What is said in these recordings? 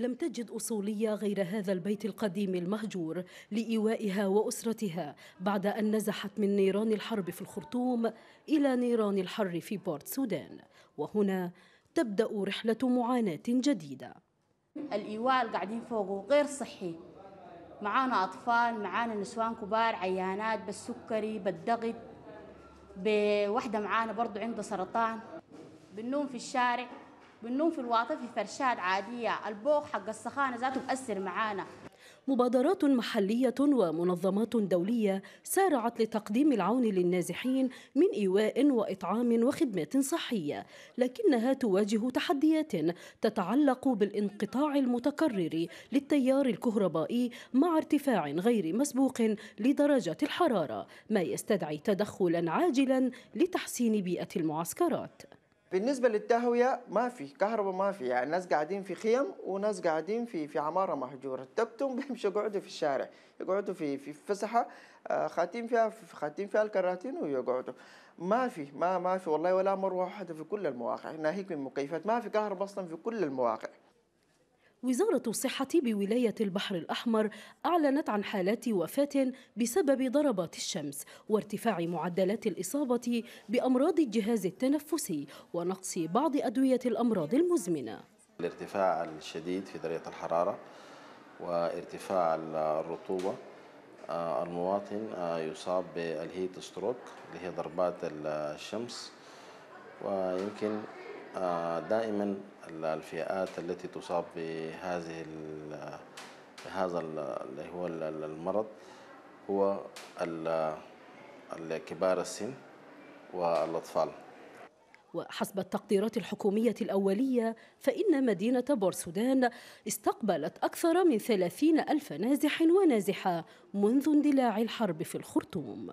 لم تجد أصولية غير هذا البيت القديم المهجور لإيوائها وأسرتها بعد أن نزحت من نيران الحرب في الخرطوم إلى نيران الحر في بورت سودان وهنا تبدأ رحلة معاناة جديدة الإيواء اللي قاعدين فوقه غير صحي معانا أطفال معانا نسوان كبار عيانات بالسكري بالضغط بواحدة معانا برضو عندها سرطان بننوم في الشارع بننوم في الواطه في فرشات عاديه البوق حق السخانه ذاته بأثر معانا مبادرات محلية ومنظمات دولية سارعت لتقديم العون للنازحين من إيواء وإطعام وخدمات صحية، لكنها تواجه تحديات تتعلق بالانقطاع المتكرر للتيار الكهربائي مع ارتفاع غير مسبوق لدرجة الحرارة، ما يستدعي تدخلا عاجلا لتحسين بيئة المعسكرات. بالنسبه للتهويه ما في كهرباء ما في يعني ناس قاعدين في خيم وناس قاعدين في في عماره مهجوره تبتم بيمشوا يقعدوا في الشارع يقعدوا في في فسحه آه، خاتين فيها في خاتين فيها الكراتين ويقعدوا ما في ما ما في والله ولا مروحه واحده في كل المواقع ناهيك من مكيفات ما في كهرباء اصلا في كل المواقع وزارة الصحة بولاية البحر الأحمر أعلنت عن حالات وفاة بسبب ضربات الشمس وارتفاع معدلات الإصابة بأمراض الجهاز التنفسي ونقص بعض أدوية الأمراض المزمنة الارتفاع الشديد في درجة الحرارة وارتفاع الرطوبة آه، المواطن آه، يصاب بالهيت ستروك اللي هي ضربات الشمس ويمكن آه، دائما الفئات التي تصاب بهذه هذا اللي هو المرض هو الكبار السن والأطفال وحسب التقديرات الحكومية الأولية فإن مدينة بورسودان استقبلت أكثر من ثلاثين ألف نازح ونازحة منذ اندلاع الحرب في الخرطوم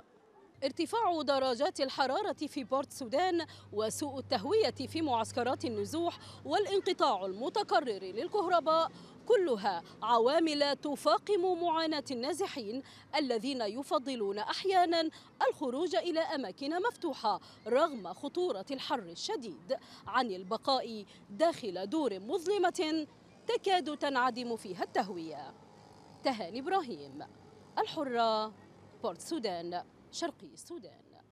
ارتفاع درجات الحرارة في بورت سودان وسوء التهوية في معسكرات النزوح والانقطاع المتكرر للكهرباء كلها عوامل تفاقم معاناة النازحين الذين يفضلون أحيانا الخروج إلى أماكن مفتوحة رغم خطورة الحر الشديد عن البقاء داخل دور مظلمة تكاد تنعدم فيها التهوية تهاني إبراهيم الحرة بورت سودان شرقي السودان